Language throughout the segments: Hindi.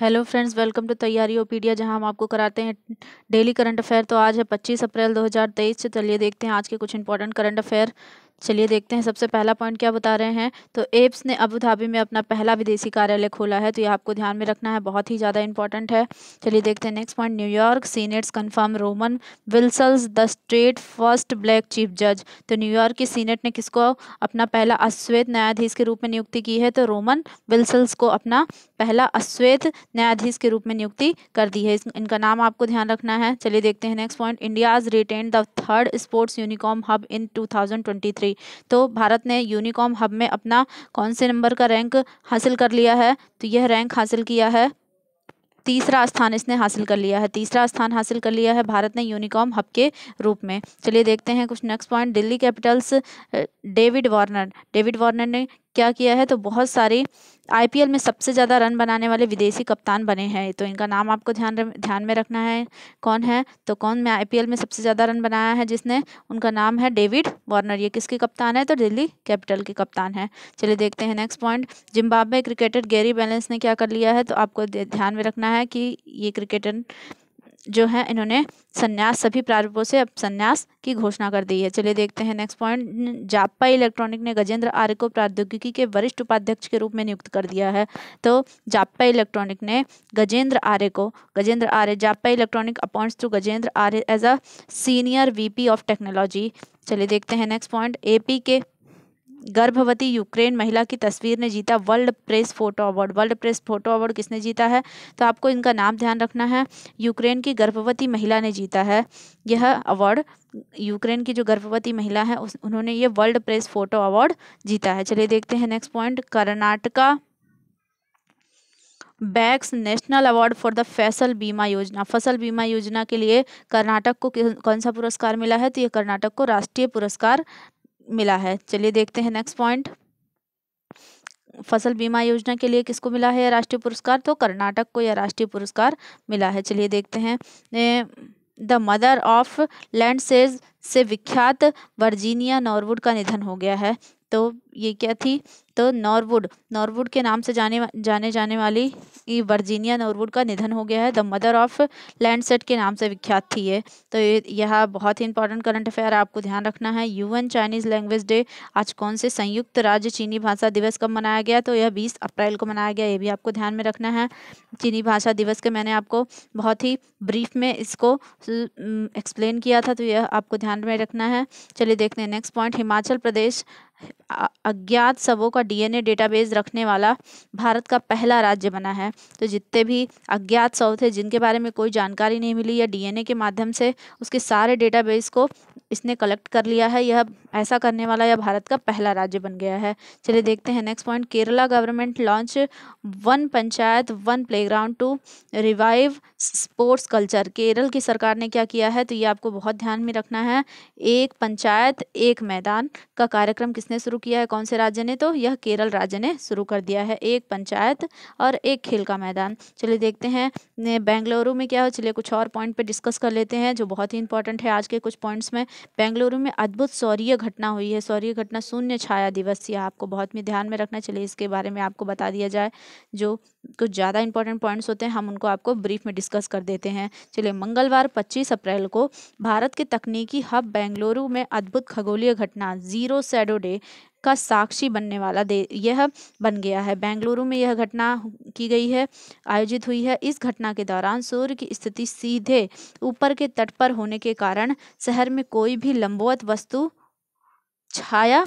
हेलो फ्रेंड्स वेलकम टू तैयारी ओपीडिया जहां हम आपको कराते हैं डेली करंट अफेयर तो आज है 25 अप्रैल 2023 चलिए देखते हैं आज के कुछ इंपॉर्टेंट करंट अफेयर चलिए देखते हैं सबसे पहला पॉइंट क्या बता रहे हैं तो एप्स ने अबू धाबी में अपना पहला विदेशी कार्यालय खोला है तो ये आपको ध्यान में रखना है बहुत ही ज़्यादा इंपॉर्टेंट है चलिए देखते हैं next point New York senates confirm Rowan Wilson the state first black chief जज तो न्यूयॉर्क की सीनेट ने किसको अपना पहला अश्वेत न्यायाधीश के रूप में नियुक्ति की है तो रोमन विल्सल्स को अपना पहला अश्वेत न्यायाधीश के रूप में नियुक्ति कर दी है इनका नाम आपको ध्यान रखना है चलिए देखते हैं next point India's retain the third sports unicorn hub in two गई तो भारत ने यूनिकॉम हब में अपना कौन से नंबर का रैंक हासिल कर लिया है तो यह रैंक हासिल किया है तीसरा स्थान इसने हासिल कर लिया है तीसरा स्थान हासिल कर लिया है भारत ने यूनिकॉम हब के रूप में चलिए देखते हैं कुछ next point Delhi Capitals David Warner David Warner ने क्या किया है तो बहुत सारे आईपीएल में सबसे ज़्यादा रन बनाने वाले विदेशी कप्तान बने हैं तो इनका नाम आपको ध्यान ध्यान में रखना है कौन है तो कौन में आईपीएल में सबसे ज़्यादा रन बनाया है जिसने उनका नाम है डेविड वार्नर ये किसके कप्तान है तो दिल्ली कैपिटल के कप्तान है चलिए देखते हैं next point Zimbabwe cricketer Gary Ballance ने क्या कर लिया है तो आपको ध्यान में रखना है कि ये क्रिकेटर जो है इन्होंने संन्यास सभी प्रारूपों से अब संन्यास की घोषणा कर दी है चलिए देखते हैं नेक्स्ट पॉइंट जापा इलेक्ट्रॉनिक ने गजेंद्र आर्य को प्रौद्योगिकी के वरिष्ठ उपाध्यक्ष के रूप में नियुक्त कर दिया है तो जापा इलेक्ट्रॉनिक ने गजेंद्र आर्य को गजेंद्र आर्य जापा electronic appoints to Gajendra Arya as a senior VP of technology चलिए देखते हैं नेक्स्ट पॉइंट एपी के गर्भवती यूक्रेन महिला की तस्वीर ने जीता world press photo award world press photo award किसने जीता है तो आपको इनका नाम ध्यान रखना है यूक्रेन की गर्भवती महिला ने जीता है यह अवार्ड यूक्रेन की जो गर्भवती महिला है उस उन्होंने ये वर्ल्ड प्रेस फोटो अवार्ड जीता है चलिए देखते हैं next point Karnataka bags national award for the Fasal Bima योजना फसल बीमा योजना के लिए कर्नाटक को कौन सा पुरस्कार मिला है तो ये कर्नाटक को राष्ट्रीय पुरस्कार मिला है चलिए देखते हैं नेक्स्ट पॉइंट फसल बीमा योजना के लिए किसको मिला है राष्ट्रीय पुरस्कार तो कर्नाटक को यह राष्ट्रीय पुरस्कार मिला है चलिए देखते हैं the mother of land sage से विख्यात वर्जीनिया नॉरवुड का निधन हो गया है तो ये क्या थी तो नॉरवुड नॉरवुड के नाम से जाने जाने जाने वाली वर्जीनिया नॉरवुड का निधन हो गया है द मदर ऑफ लैंडसेट के नाम से विख्यात थी ये तो यह बहुत ही इंपॉर्टेंट करंट अफेयर आपको ध्यान रखना है यूएन चाइनीज़ लैंग्वेज डे आज कौन से संयुक्त राज्य चीनी भाषा दिवस कब मनाया गया तो यह बीस अप्रैल को मनाया गया ये भी आपको ध्यान में रखना है चीनी भाषा दिवस के मैंने आपको बहुत ही ब्रीफ में इसको एक्सप्लेन किया था तो यह आपको ध्यान में रखना है चलिए देखते हैं नेक्स्ट पॉइंट हिमाचल प्रदेश अज्ञात सबों का डीएनए डेटाबेस रखने वाला भारत का पहला राज्य बना है तो जितने भी अज्ञात सब थे जिनके बारे में कोई जानकारी नहीं मिली या डीएनए के माध्यम से उसके सारे डेटाबेस को इसने कलेक्ट कर लिया है यह ऐसा करने वाला यह भारत का पहला राज्य बन गया है चलिए देखते हैं next point Kerala government launch one panchayat one playground to revive sports culture Kerala की सरकार ने क्या किया है तो ये आपको बहुत ध्यान में रखना है एक पंचायत एक मैदान का कार्यक्रम किसने शुरू किया है कौन से राज्य ने तो यह केरल राज्य ने शुरू कर दिया है एक पंचायत और एक खेल का मैदान चलिए देखते हैं बेंगलुरु में क्या हो चलिए कुछ और पॉइंट पर डिस्कस कर लेते हैं जो बहुत ही इंपॉर्टेंट है आज के कुछ पॉइंट्स में बेंगलुरु में अद्भुत सौर्य घटना हुई है सौर्य घटना शून्य छाया दिवस यह आपको बहुत में ध्यान में रखना चलिए इसके बारे में आपको बता दिया जाए जो कुछ ज़्यादा इंपॉर्टेंट पॉइंट्स होते हैं हम उनको आपको ब्रीफ में डिस्कस कर देते हैं चलिए मंगलवार 25 अप्रैल को भारत के तकनीकी हब बेंगलुरु में अद्भुत खगोलीय घटना जीरो सैडो डे का साक्षी बनने वाला दे यह बन गया है बेंगलुरु में यह घटना की गई है आयोजित हुई है इस घटना के दौरान सूर्य की स्थिति सीधे ऊपर के तट पर होने के कारण शहर में कोई भी लंबवत वस्तु छाया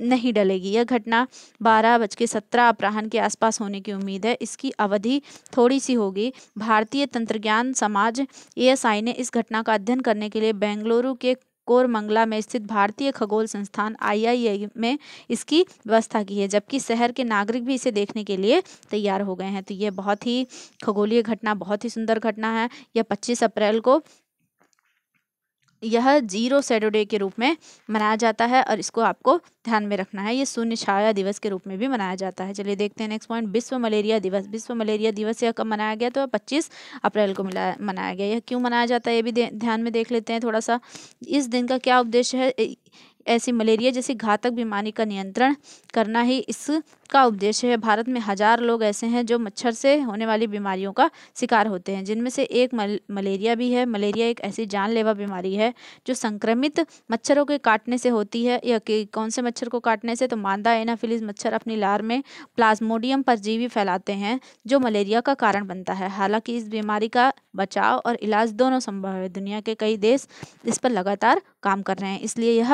नहीं डलेगी यह घटना बारह बज के सत्रह अपराहन के आसपास होने की उम्मीद है इसकी अवधि थोड़ी सी होगी भारतीय तंत्रज्ञान समाज एएसआई ने इस घटना का अध्ययन करने के लिए बेंगलुरु के कोरमंगला में स्थित भारतीय खगोल संस्थान आई में इसकी व्यवस्था की है जबकि शहर के नागरिक भी इसे देखने के लिए तैयार हो गए हैं तो ये बहुत ही खगोलीय घटना बहुत ही सुंदर घटना है यह पच्चीस अप्रैल को यह जीरो सैटरडे के रूप में मनाया जाता है और इसको आपको ध्यान में रखना है ये शून्य छाया दिवस के रूप में भी मनाया जाता है चलिए देखते हैं नेक्स्ट पॉइंट विश्व मलेरिया दिवस विश्व मलेरिया दिवस यह कब मनाया गया तो पच्चीस अप्रैल को मिला मनाया गया यह क्यों मनाया जाता है ये भी ध्यान में देख लेते हैं थोड़ा सा इस दिन का क्या उद्देश्य है ऐसी मलेरिया जैसी घातक बीमारी का नियंत्रण करना ही इसका उद्देश्य है भारत में हजार लोग ऐसे हैं जो मच्छर से होने वाली बीमारियों का शिकार होते हैं जिनमें से एक मल, मलेरिया भी है मलेरिया एक ऐसी जानलेवा बीमारी है जो संक्रमित मच्छरों के काटने से होती है या कि कौन से मच्छर को काटने से तो मादा एनाफिलिस मच्छर अपनी लार में प्लाज्मोडियम परजीवी फैलाते हैं जो मलेरिया का कारण बनता है हालांकि इस बीमारी का बचाव और इलाज दोनों संभव है दुनिया के कई देश इस पर लगातार काम कर रहे हैं इसलिए यह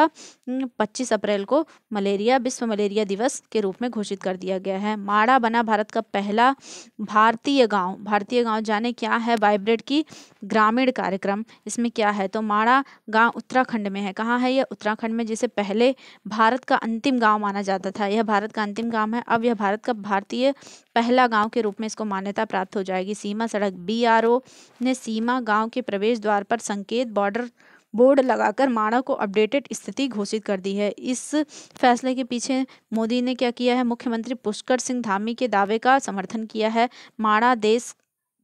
25 अप्रैल को मलेरिया विश्व मलेरिया दिवस के रूप में घोषित कर दिया गया है माड़ा बना भारत का पहला भारतीय गांव भारतीय गांव जाने क्या है वाइब्रेट की ग्रामीण कार्यक्रम इसमें क्या है तो माड़ा गांव उत्तराखंड में है कहाँ है यह उत्तराखंड में जिसे पहले भारत का अंतिम गांव माना जाता था यह भारत का अंतिम गांव है अब यह भारत का भारतीय पहला गांव के रूप में इसको मान्यता प्राप्त हो जाएगी सीमा सड़क बीआरओ ने सीमा गांव के प्रवेश द्वार पर संकेत बॉर्डर बोर्ड लगाकर माणा को अपडेटेड स्थिति घोषित कर दी है इस फैसले के पीछे मोदी ने क्या किया है मुख्यमंत्री पुष्कर सिंह धामी के दावे का समर्थन किया है माणा देश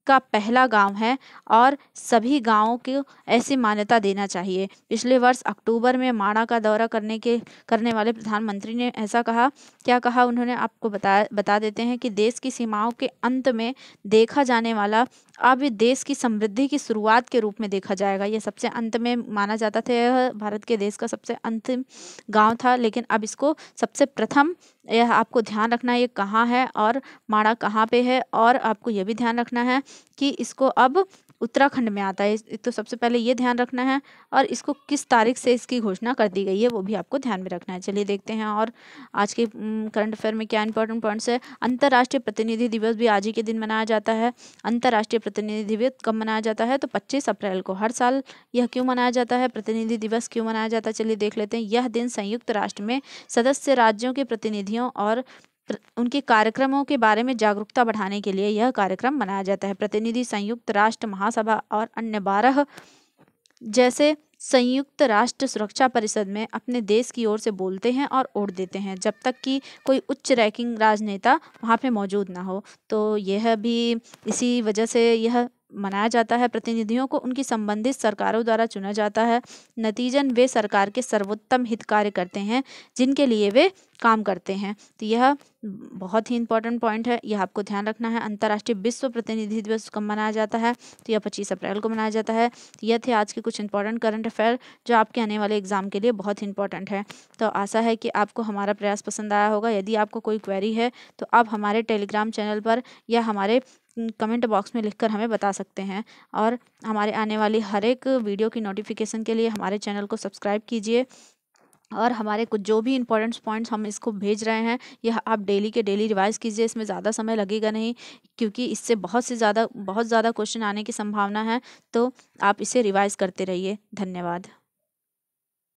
का पहला गांव है और सभी गांवों को ऐसी मान्यता देना चाहिए पिछले वर्ष अक्टूबर में माणा का दौरा करने के करने वाले प्रधानमंत्री ने ऐसा कहा क्या कहा उन्होंने आपको बताया बता देते हैं कि देश की सीमाओं के अंत में देखा जाने वाला अब देश की समृद्धि की शुरुआत के रूप में देखा जाएगा यह सबसे अंत में माना जाता था यह भारत के देश का सबसे अंतिम गांव था लेकिन अब इसको सबसे प्रथम यह आपको ध्यान रखना है ये कहाँ है और माड़ा कहाँ पे है और आपको यह भी ध्यान रखना है कि इसको अब उत्तराखंड में आता है तो सबसे पहले ये ध्यान रखना है और इसको किस तारीख से इसकी घोषणा कर दी गई है वो भी आपको ध्यान में रखना है चलिए देखते हैं और आज के करंट अफेयर में क्या इंपॉर्टेंट पॉइंट्स है अंतर्राष्ट्रीय प्रतिनिधि दिवस भी आज ही के दिन मनाया जाता है अंतर्राष्ट्रीय प्रतिनिधि दिवस कब मनाया जाता है तो पच्चीस अप्रैल को हर साल यह क्यों मनाया जाता है प्रतिनिधि दिवस क्यों मनाया जाता है चलिए देख लेते हैं यह दिन संयुक्त राष्ट्र में सदस्य राज्यों के प्रतिनिधियों और उनके कार्यक्रमों के बारे में जागरूकता बढ़ाने के लिए यह कार्यक्रम मनाया जाता है प्रतिनिधि संयुक्त राष्ट्र महासभा और अन्य बारह जैसे संयुक्त राष्ट्र सुरक्षा परिषद में अपने देश की ओर से बोलते हैं और ओढ़ देते हैं जब तक कि कोई उच्च रैंकिंग राजनेता वहाँ पे मौजूद ना हो तो यह भी इसी वजह से यह मनाया जाता है प्रतिनिधियों को उनकी संबंधित सरकारों द्वारा चुना जाता है नतीजन वे सरकार के सर्वोत्तम हित कार्य करते हैं जिनके लिए वे काम करते हैं तो यह बहुत ही इंपॉर्टेंट पॉइंट है यह आपको ध्यान रखना है अंतर्राष्ट्रीय विश्व प्रतिनिधि दिवस कब मनाया जाता है तो यह पच्चीस अप्रैल को मनाया जाता है तो यह थे आज के कुछ इंपॉर्टेंट करंट अफेयर जो आपके आने वाले एग्जाम के लिए बहुत ही इंपॉर्टेंट है तो आशा है कि आपको हमारा प्रयास पसंद आया होगा यदि आपको कोई क्वेरी है तो आप हमारे टेलीग्राम चैनल पर या हमारे कमेंट बॉक्स में लिखकर हमें बता सकते हैं और हमारे आने वाली हर एक वीडियो की नोटिफिकेशन के लिए हमारे चैनल को सब्सक्राइब कीजिए और हमारे कुछ जो भी इंपॉर्टेंट पॉइंट्स हम इसको भेज रहे हैं यह आप डेली के डेली रिवाइज़ कीजिए इसमें ज़्यादा समय लगेगा नहीं क्योंकि इससे बहुत से ज़्यादा बहुत ज़्यादा क्वेश्चन आने की संभावना है तो आप इसे रिवाइज़ करते रहिए धन्यवाद